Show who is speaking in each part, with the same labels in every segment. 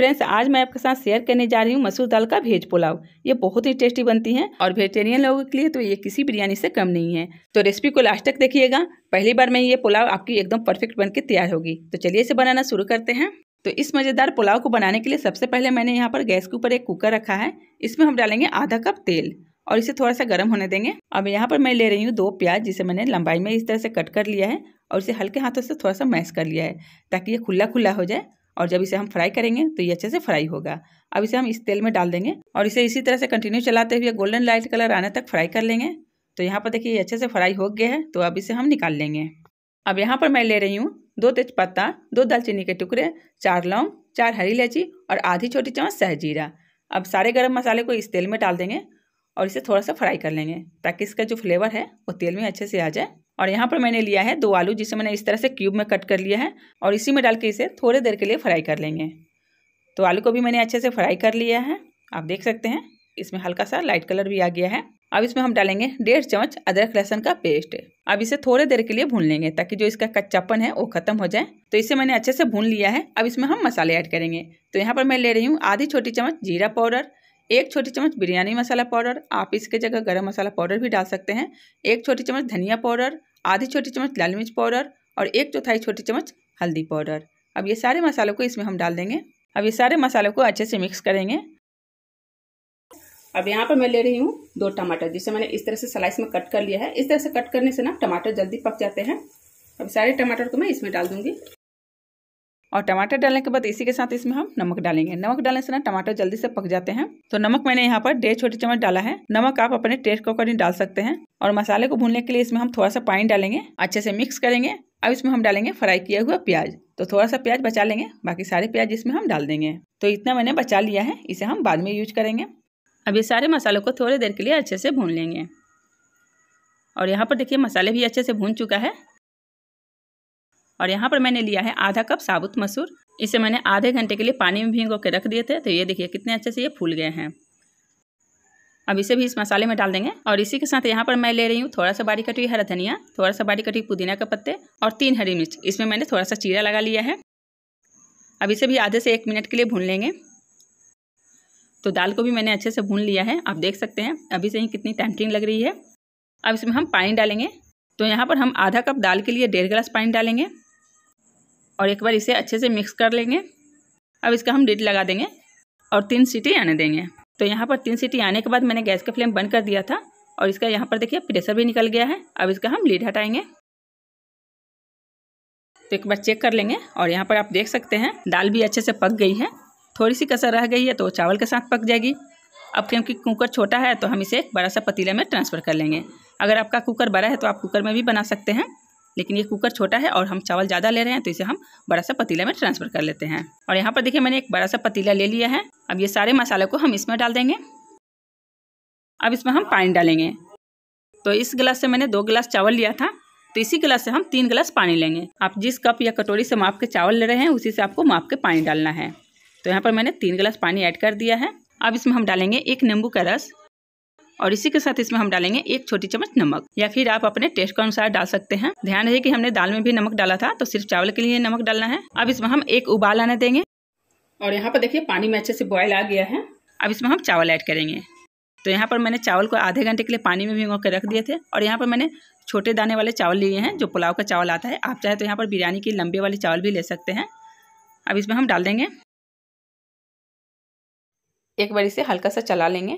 Speaker 1: friends आज मैं आपके साथ शेयर करने जा रही हूँ मसूर दाल का भेज पुलाव ये बहुत ही टेस्टी बनती है और वेजिटेरियन लोगों के लिए तो ये किसी बिरयानी से कम नहीं है तो रेसिपी को लास्ट तक देखिएगा पहली बार में ये पुलाव आपकी एकदम परफेक्ट बन तैयार होगी तो चलिए इसे बनाना शुरू करते हैं तो इस मज़ेदार पुलाव को बनाने के लिए सबसे पहले मैंने यहाँ पर गैस के ऊपर एक कुकर रखा है इसमें हम डालेंगे आधा कप तेल और इसे थोड़ा सा गर्म होने देंगे अब यहाँ पर मैं ले रही हूँ दो प्याज जिसे मैंने लंबाई में इस तरह से कट कर लिया है और इसे हल्के हाथों से थोड़ा सा मैश कर लिया है ताकि ये खुला खुला हो जाए और जब इसे हम फ्राई करेंगे तो ये अच्छे से फ्राई होगा अब इसे हम इस तेल में डाल देंगे और इसे इसी तरह से कंटिन्यू चलाते हुए गोल्डन लाइट कलर आने तक फ्राई कर लेंगे तो यहाँ पर देखिए ये अच्छे से फ्राई हो गया है तो अब इसे हम निकाल लेंगे अब यहाँ पर मैं ले रही हूँ दो तेजपत्ता दो दालचीनी के टुकड़े चार लौंग चार हरी इलायची और आधी छोटी चम्मच सहजीरा अब सारे गर्म मसाले को इस तेल में डाल देंगे और इसे थोड़ा सा फ्राई कर लेंगे ताकि इसका जो फ्लेवर है वो तेल में अच्छे से आ जाए और यहाँ पर मैंने लिया है दो आलू जिसे मैंने इस तरह से क्यूब में कट कर लिया है और इसी में डाल के इसे थोड़ी देर के लिए फ्राई कर लेंगे तो आलू को भी मैंने अच्छे से फ्राई कर लिया है आप देख सकते हैं इसमें हल्का सा लाइट कलर भी आ गया है अब इसमें हम डालेंगे डेढ़ चम्मच अदरक लहसन का पेस्ट अब इसे थोड़ी देर के लिए भून लेंगे ताकि जो इसका कच्चापन है वो खत्म हो जाए तो इसे मैंने अच्छे से भून लिया है अब इसमें हम मसाले ऐड करेंगे तो यहाँ पर मैं ले रही हूँ आधी छोटी चम्मच जीरा पाउडर एक छोटी चम्मच बिरयानी मसाला पाउडर आप इसके जगह गरम मसाला पाउडर भी डाल सकते हैं एक छोटी चम्मच धनिया पाउडर आधी छोटी चम्मच लाल मिर्च पाउडर और एक चौथाई छोटी चम्मच हल्दी पाउडर अब ये सारे मसालों को इसमें हम डाल देंगे अब ये सारे मसालों को अच्छे से मिक्स करेंगे अब यहाँ पर मैं ले रही हूँ दो टमाटर जिसे मैंने इस तरह से स्लाइस में कट कर लिया है इस तरह से कट करने से ना टमाटर जल्दी पक जाते हैं अब सारे टमाटर को मैं इसमें डाल दूंगी और टमाटर डालने के बाद इसी के साथ इसमें हम नमक डालेंगे नमक डालने से ना टमाटर जल्दी से पक जाते हैं तो नमक मैंने यहाँ पर डेढ़ छोटे चम्मच डाला है नमक आप अपने टेस्ट के अकॉर्डिंग डाल सकते हैं और मसाले को भूनने के लिए इसमें हम थोड़ा सा पानी डालेंगे अच्छे से मिक्स करेंगे अब इसमें हम डालेंगे फ्राई किया हुआ प्याज तो थोड़ा सा प्याज बचा लेंगे बाकी सारे प्याज इसमें हम डाल देंगे तो इतना मैंने बचा लिया है इसे हम बाद में यूज करेंगे अब ये सारे मसालों को थोड़ी देर के लिए अच्छे से भून लेंगे और यहाँ पर देखिए मसाले भी अच्छे से भून चुका है और यहाँ पर मैंने लिया है आधा कप साबुत मसूर इसे मैंने आधे घंटे के लिए पानी में भिगो के रख दिए थे तो ये देखिए कितने अच्छे से ये फूल गए हैं अब इसे भी इस मसाले में डाल देंगे और इसी के साथ यहाँ पर मैं ले रही हूँ थोड़ा सा बारी कटी हरा धनिया थोड़ा सा बारी कटी पुदीना के पत्ते और तीन हरी मिर्च इसमें मैंने थोड़ा सा चीरा लगा लिया है अब इसे भी आधे से एक मिनट के लिए भून लेंगे तो दाल को भी मैंने अच्छे से भून लिया है आप देख सकते हैं अभी से ही कितनी टैमटिंग लग रही है अब इसमें हम पानी डालेंगे तो यहाँ पर हम आधा कप दाल के लिए डेढ़ गिलास पानी डालेंगे और एक बार इसे अच्छे से मिक्स कर लेंगे अब इसका हम डिड लगा देंगे और तीन सीटी आने देंगे तो यहाँ पर तीन सीटी आने के बाद मैंने गैस का फ्लेम बंद कर दिया था और इसका यहाँ पर देखिए प्रेशर भी निकल गया है अब इसका हम लीड हटाएंगे तो एक बार चेक कर लेंगे और यहाँ पर आप देख सकते हैं दाल भी अच्छे से पक गई है थोड़ी सी कसर रह गई है तो चावल के साथ पक जाएगी अब क्योंकि कुकर छोटा है तो हम इसे एक बड़ा सा पतीले में ट्रांसफ़र कर लेंगे अगर आपका कुकर बड़ा है तो आप कुकर में भी बना सकते हैं लेकिन ये कुकर छोटा है और हम चावल ज़्यादा ले रहे हैं तो इसे हम बड़ा सा पतीला में ट्रांसफ़र कर लेते हैं और यहाँ पर देखिए मैंने एक बड़ा सा पतीला ले लिया है अब ये सारे मसाले को हम इसमें डाल देंगे अब इसमें हम पानी डालेंगे तो इस गिलास से मैंने दो गिलास चावल लिया था तो इसी गिलास से हम तीन गिलास पानी लेंगे आप जिस कप या कटोरी से माप के चावल ले रहे हैं उसी से आपको माप के पानी डालना है तो यहाँ पर मैंने तीन गिलास पानी ऐड कर दिया है अब इसमें हम डालेंगे एक नींबू का रस और इसी के साथ इसमें हम डालेंगे एक छोटी चम्मच नमक या फिर आप अपने टेस्ट के अनुसार डाल सकते हैं ध्यान रहे कि हमने दाल में भी नमक डाला था तो सिर्फ चावल के लिए नमक डालना है अब इसमें हम एक उबाल आने देंगे और यहाँ पर देखिए पानी में अच्छे से बॉयल आ गया है अब इसमें हम चावल ऐड करेंगे तो यहाँ पर मैंने चावल को आधे घंटे के लिए पानी में भिगो के रख दिए थे और यहाँ पर मैंने छोटे दाने वाले चावल लिए हैं जो पुलाव का चावल आता है आप चाहे तो यहाँ पर बिरयानी के लंबे वाले चावल भी ले सकते हैं अब इसमें हम डाल देंगे एक बार इसे हल्का सा चला लेंगे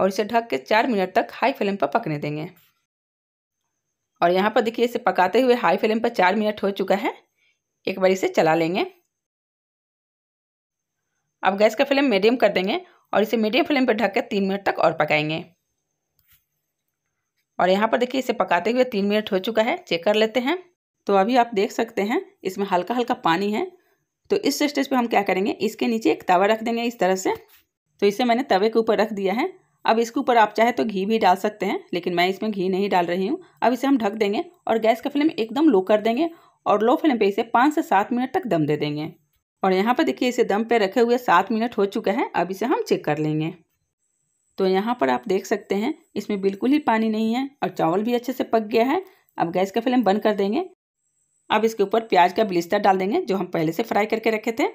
Speaker 1: और इसे ढक के चार मिनट तक हाई फ्लेम पर पकने देंगे और यहाँ पर देखिए इसे पकाते हुए हाई फ्लेम पर चार मिनट हो चुका है एक बार इसे चला लेंगे अब गैस का फ्लेम मीडियम कर देंगे और इसे मीडियम फ्लेम पर ढक कर तीन मिनट तक और पकाएंगे और यहाँ पर देखिए इसे पकाते हुए तीन मिनट हो चुका है चेक कर लेते हैं तो अभी आप देख सकते हैं इसमें हल्का हल्का पानी है तो इस स्टेज पे हम क्या करेंगे इसके नीचे एक तवा रख देंगे इस तरह से तो इसे मैंने तवे के ऊपर रख दिया है अब इसके ऊपर आप चाहे तो घी भी डाल सकते हैं लेकिन मैं इसमें घी नहीं डाल रही हूँ अब इसे हम ढक देंगे और गैस का फ्लेम एकदम लो कर देंगे और लो फ्लेम पे इसे पाँच से सात मिनट तक दम दे देंगे और यहाँ पर देखिए इसे दम पे रखे हुए सात मिनट हो चुका है अब इसे हम चेक कर लेंगे तो यहाँ पर आप देख सकते हैं इसमें बिल्कुल ही पानी नहीं है और चावल भी अच्छे से पक गया है अब गैस का फ्लेम बंद कर देंगे अब इसके ऊपर प्याज का बिलिस्तर डाल देंगे जो हम पहले से फ्राई करके रखे थे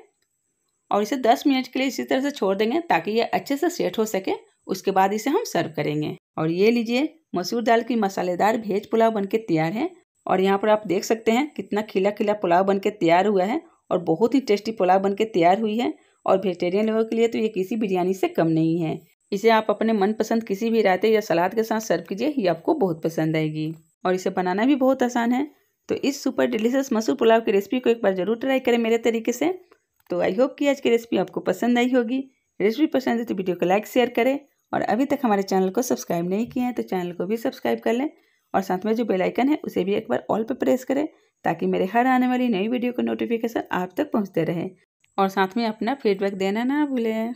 Speaker 1: और इसे दस मिनट के लिए इसी तरह से छोड़ देंगे ताकि ये अच्छे से सेट हो सके उसके बाद इसे हम सर्व करेंगे और ये लीजिए मसूर दाल की मसालेदार भेज पुलाव बनके तैयार है और यहाँ पर आप देख सकते हैं कितना खिला खिला पुलाव बनके तैयार हुआ है और बहुत ही टेस्टी पुलाव बनके तैयार हुई है और वेजिटेरियन लोगों के लिए तो ये किसी बिरयानी से कम नहीं है इसे आप अपने मनपसंद किसी भी रायते या सलाद के साथ सर्व कीजिए ये आपको बहुत पसंद आएगी और इसे बनाना भी बहुत आसान है तो इस सुपर डिलीशियस मसूर पुलाव की रेसिपी को एक बार ज़रूर ट्राई करें मेरे तरीके से तो आई होप कि आज की रेसिपी आपको पसंद आई होगी रेसिपी पसंद है तो वीडियो को लाइक शेयर करें और अभी तक हमारे चैनल को सब्सक्राइब नहीं किए हैं तो चैनल को भी सब्सक्राइब कर लें और साथ में जो बेल आइकन है उसे भी एक बार ऑल पर प्रेस करें ताकि मेरे हर आने वाली नई वीडियो का नोटिफिकेशन आप तक पहुँचते रहे और साथ में अपना फीडबैक देना ना भूलें